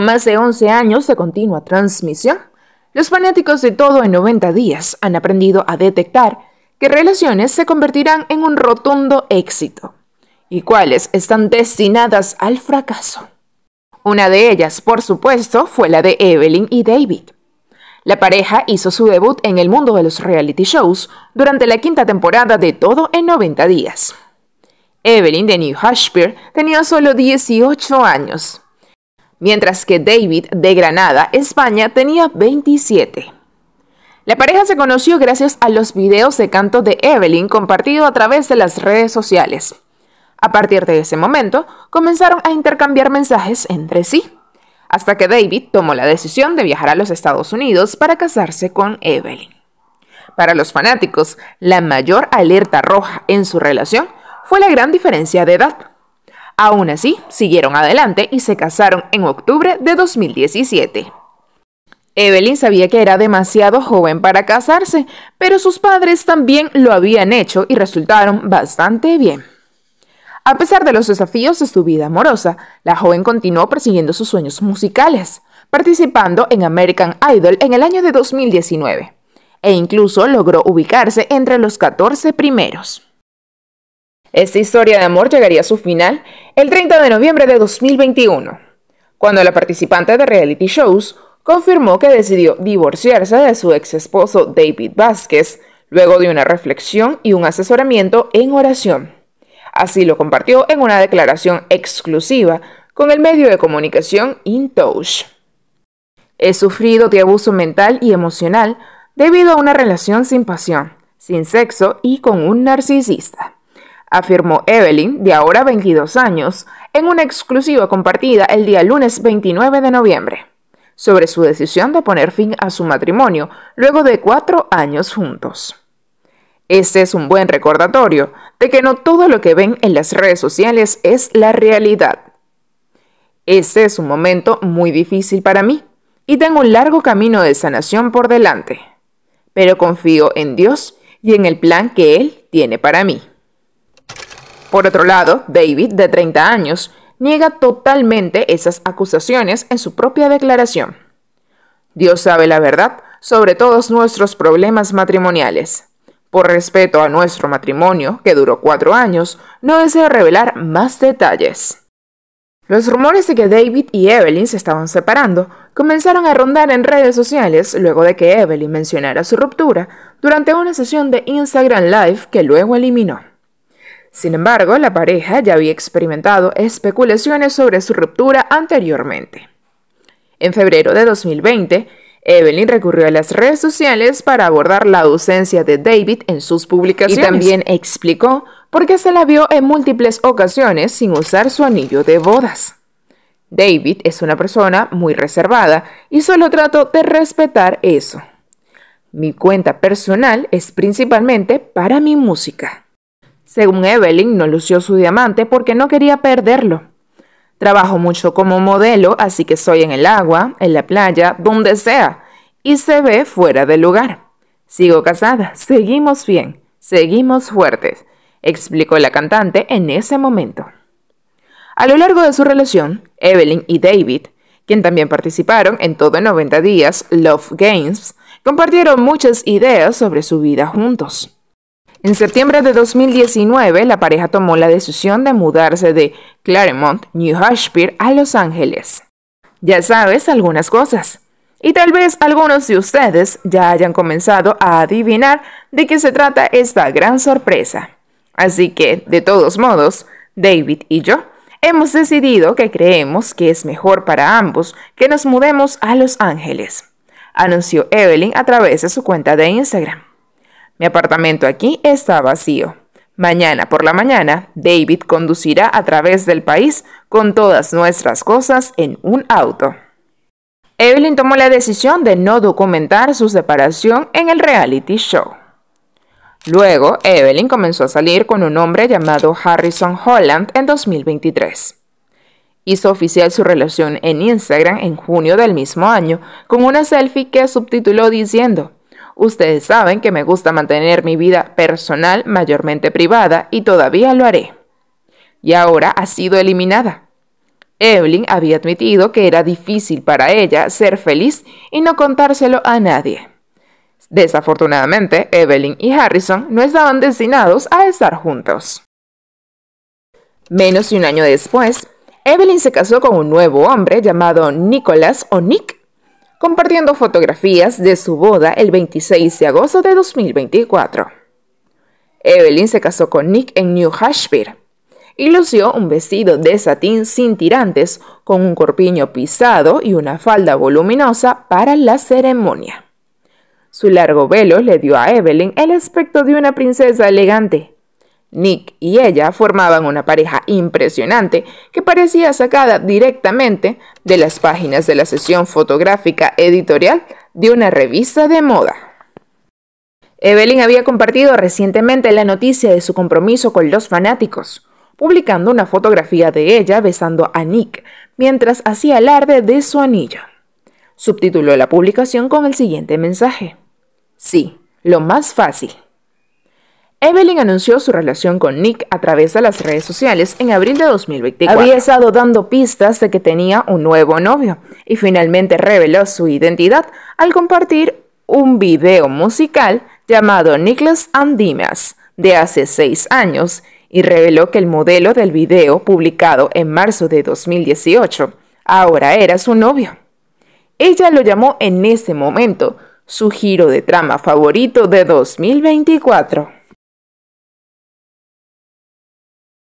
más de 11 años de continua transmisión, los fanáticos de todo en 90 días han aprendido a detectar qué relaciones se convertirán en un rotundo éxito y cuáles están destinadas al fracaso. Una de ellas, por supuesto, fue la de Evelyn y David. La pareja hizo su debut en el mundo de los reality shows durante la quinta temporada de Todo en 90 días. Evelyn de New Hampshire tenía solo 18 años mientras que David de Granada, España, tenía 27. La pareja se conoció gracias a los videos de canto de Evelyn compartido a través de las redes sociales. A partir de ese momento, comenzaron a intercambiar mensajes entre sí, hasta que David tomó la decisión de viajar a los Estados Unidos para casarse con Evelyn. Para los fanáticos, la mayor alerta roja en su relación fue la gran diferencia de edad, Aún así, siguieron adelante y se casaron en octubre de 2017. Evelyn sabía que era demasiado joven para casarse, pero sus padres también lo habían hecho y resultaron bastante bien. A pesar de los desafíos de su vida amorosa, la joven continuó persiguiendo sus sueños musicales, participando en American Idol en el año de 2019, e incluso logró ubicarse entre los 14 primeros. Esta historia de amor llegaría a su final el 30 de noviembre de 2021, cuando la participante de reality shows confirmó que decidió divorciarse de su ex esposo David Vázquez luego de una reflexión y un asesoramiento en oración. Así lo compartió en una declaración exclusiva con el medio de comunicación Intouch. He sufrido de abuso mental y emocional debido a una relación sin pasión, sin sexo y con un narcisista afirmó Evelyn, de ahora 22 años, en una exclusiva compartida el día lunes 29 de noviembre, sobre su decisión de poner fin a su matrimonio luego de cuatro años juntos. Este es un buen recordatorio de que no todo lo que ven en las redes sociales es la realidad. Este es un momento muy difícil para mí y tengo un largo camino de sanación por delante, pero confío en Dios y en el plan que Él tiene para mí. Por otro lado, David, de 30 años, niega totalmente esas acusaciones en su propia declaración. Dios sabe la verdad sobre todos nuestros problemas matrimoniales. Por respeto a nuestro matrimonio, que duró cuatro años, no deseo revelar más detalles. Los rumores de que David y Evelyn se estaban separando comenzaron a rondar en redes sociales luego de que Evelyn mencionara su ruptura durante una sesión de Instagram Live que luego eliminó. Sin embargo, la pareja ya había experimentado especulaciones sobre su ruptura anteriormente. En febrero de 2020, Evelyn recurrió a las redes sociales para abordar la ausencia de David en sus publicaciones. Y también explicó por qué se la vio en múltiples ocasiones sin usar su anillo de bodas. David es una persona muy reservada y solo trato de respetar eso. Mi cuenta personal es principalmente para mi música. Según Evelyn, no lució su diamante porque no quería perderlo. Trabajo mucho como modelo, así que soy en el agua, en la playa, donde sea, y se ve fuera de lugar. Sigo casada, seguimos bien, seguimos fuertes, explicó la cantante en ese momento. A lo largo de su relación, Evelyn y David, quien también participaron en todo 90 días Love Games, compartieron muchas ideas sobre su vida juntos. En septiembre de 2019, la pareja tomó la decisión de mudarse de Claremont, New Hampshire, a Los Ángeles. Ya sabes algunas cosas. Y tal vez algunos de ustedes ya hayan comenzado a adivinar de qué se trata esta gran sorpresa. Así que, de todos modos, David y yo hemos decidido que creemos que es mejor para ambos que nos mudemos a Los Ángeles, anunció Evelyn a través de su cuenta de Instagram. Mi apartamento aquí está vacío. Mañana por la mañana, David conducirá a través del país con todas nuestras cosas en un auto. Evelyn tomó la decisión de no documentar su separación en el reality show. Luego, Evelyn comenzó a salir con un hombre llamado Harrison Holland en 2023. Hizo oficial su relación en Instagram en junio del mismo año con una selfie que subtituló diciendo Ustedes saben que me gusta mantener mi vida personal mayormente privada y todavía lo haré. Y ahora ha sido eliminada. Evelyn había admitido que era difícil para ella ser feliz y no contárselo a nadie. Desafortunadamente, Evelyn y Harrison no estaban destinados a estar juntos. Menos de un año después, Evelyn se casó con un nuevo hombre llamado Nicholas o Nick compartiendo fotografías de su boda el 26 de agosto de 2024. Evelyn se casó con Nick en New Hampshire y lució un vestido de satín sin tirantes con un corpiño pisado y una falda voluminosa para la ceremonia. Su largo velo le dio a Evelyn el aspecto de una princesa elegante, Nick y ella formaban una pareja impresionante que parecía sacada directamente de las páginas de la sesión fotográfica editorial de una revista de moda. Evelyn había compartido recientemente la noticia de su compromiso con los fanáticos, publicando una fotografía de ella besando a Nick mientras hacía alarde de su anillo. Subtituló la publicación con el siguiente mensaje. Sí, lo más fácil. Evelyn anunció su relación con Nick a través de las redes sociales en abril de 2024. Había estado dando pistas de que tenía un nuevo novio y finalmente reveló su identidad al compartir un video musical llamado Nicholas and Dimas de hace seis años y reveló que el modelo del video publicado en marzo de 2018 ahora era su novio. Ella lo llamó en ese momento su giro de trama favorito de 2024.